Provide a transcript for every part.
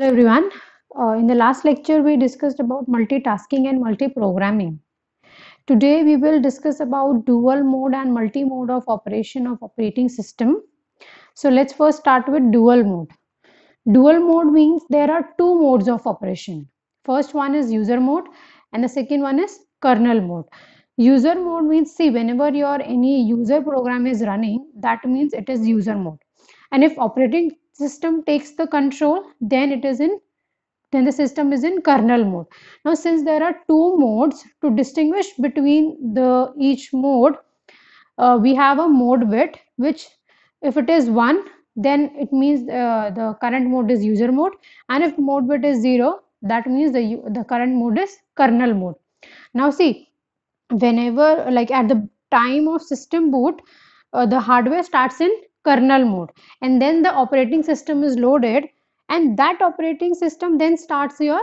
Hello everyone. Uh, in the last lecture, we discussed about multitasking and multi-programming. Today, we will discuss about dual mode and multi-mode of operation of operating system. So let's first start with dual mode. Dual mode means there are two modes of operation. First one is user mode and the second one is kernel mode. User mode means see whenever your any user program is running that means it is user mode and if operating system takes the control then it is in then the system is in kernel mode now since there are two modes to distinguish between the each mode uh, we have a mode bit which if it is 1 then it means uh, the current mode is user mode and if mode bit is 0 that means the the current mode is kernel mode now see whenever like at the time of system boot uh, the hardware starts in kernel mode and then the operating system is loaded and that operating system then starts your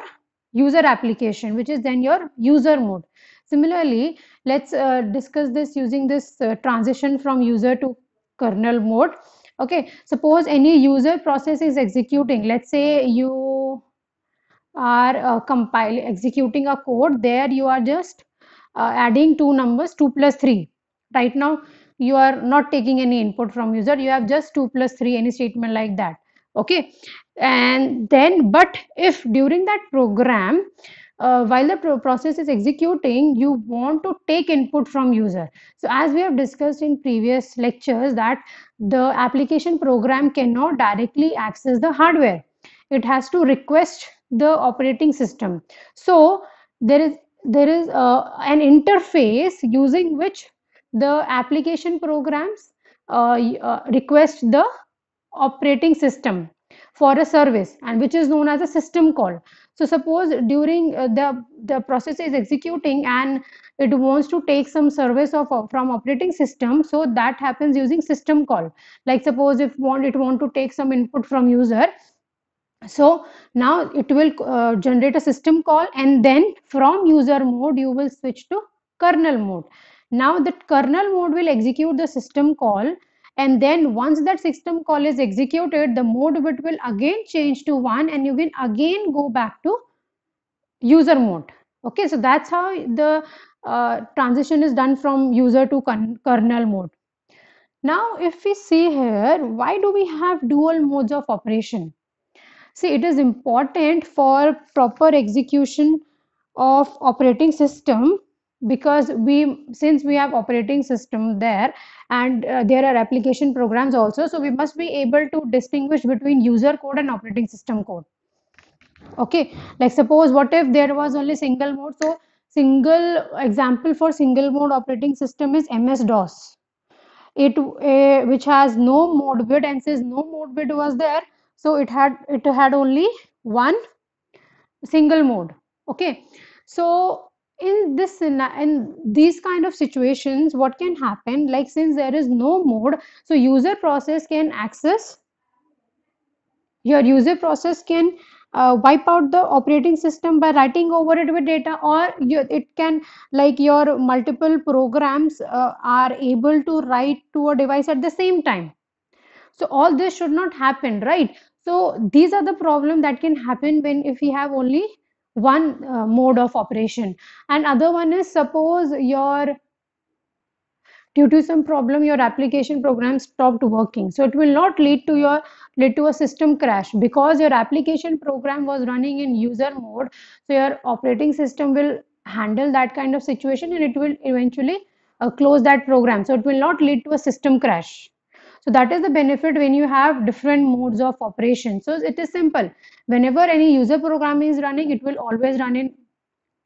user application which is then your user mode similarly let's uh, discuss this using this uh, transition from user to kernel mode okay suppose any user process is executing let's say you are uh, compiling executing a code there you are just uh, adding two numbers 2 plus 3 right now you are not taking any input from user you have just 2 plus 3 any statement like that okay and then but if during that program uh, while the pro process is executing you want to take input from user so as we have discussed in previous lectures that the application program cannot directly access the hardware it has to request the operating system so there is there is uh, an interface using which the application programs uh, uh, request the operating system for a service and which is known as a system call so suppose during uh, the the process is executing and it wants to take some service of uh, from operating system so that happens using system call like suppose if want it want to take some input from user so now it will uh, generate a system call and then from user mode you will switch to kernel mode now the kernel mode will execute the system call and then once that system call is executed, the mode bit will again change to 1 and you will again go back to user mode. Okay, so that's how the uh, transition is done from user to kernel mode. Now, if we see here, why do we have dual modes of operation? See, it is important for proper execution of operating system because we since we have operating system there and uh, there are application programs also so we must be able to distinguish between user code and operating system code okay like suppose what if there was only single mode so single example for single mode operating system is ms dos it uh, which has no mode bit and says no mode bit was there so it had it had only one single mode okay so in this in these kind of situations what can happen like since there is no mode so user process can access your user process can uh, wipe out the operating system by writing over it with data or you, it can like your multiple programs uh, are able to write to a device at the same time so all this should not happen right so these are the problem that can happen when if we have only one uh, mode of operation and other one is suppose your due to some problem your application program stopped working so it will not lead to your lead to a system crash because your application program was running in user mode so your operating system will handle that kind of situation and it will eventually uh, close that program so it will not lead to a system crash so that is the benefit when you have different modes of operation. So it is simple. Whenever any user program is running, it will always run in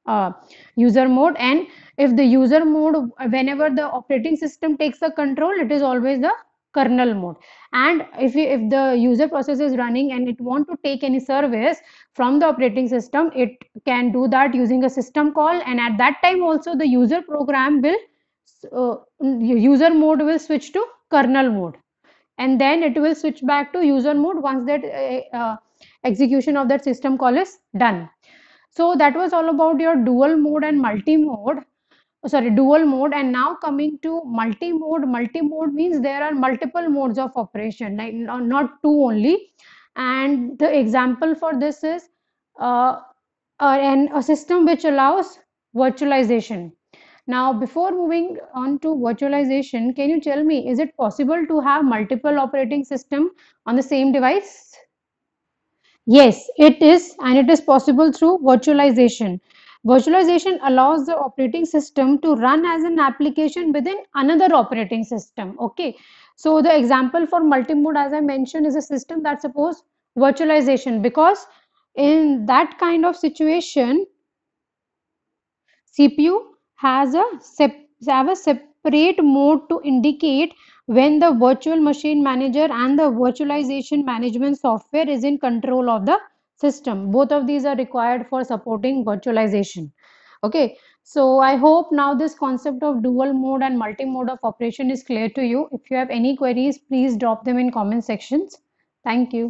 uh, user mode. And if the user mode, whenever the operating system takes the control, it is always the kernel mode and if you, if the user process is running and it want to take any service from the operating system it can do that using a system call and at that time also the user program will uh, user mode will switch to kernel mode and then it will switch back to user mode once that uh, uh, execution of that system call is done. So that was all about your dual mode and multi-mode. Oh, sorry, dual mode and now coming to multi-mode. Multi-mode means there are multiple modes of operation, like not two only. And the example for this is uh, uh, a system which allows virtualization. Now, before moving on to virtualization, can you tell me, is it possible to have multiple operating system on the same device? Yes, it is and it is possible through virtualization. Virtualization allows the operating system to run as an application within another operating system. Okay, so the example for multimode as I mentioned is a system that supports virtualization because in that kind of situation, CPU has a have a separate mode to indicate when the virtual machine manager and the virtualization management software is in control of the system both of these are required for supporting virtualization okay so i hope now this concept of dual mode and multi mode of operation is clear to you if you have any queries please drop them in comment sections thank you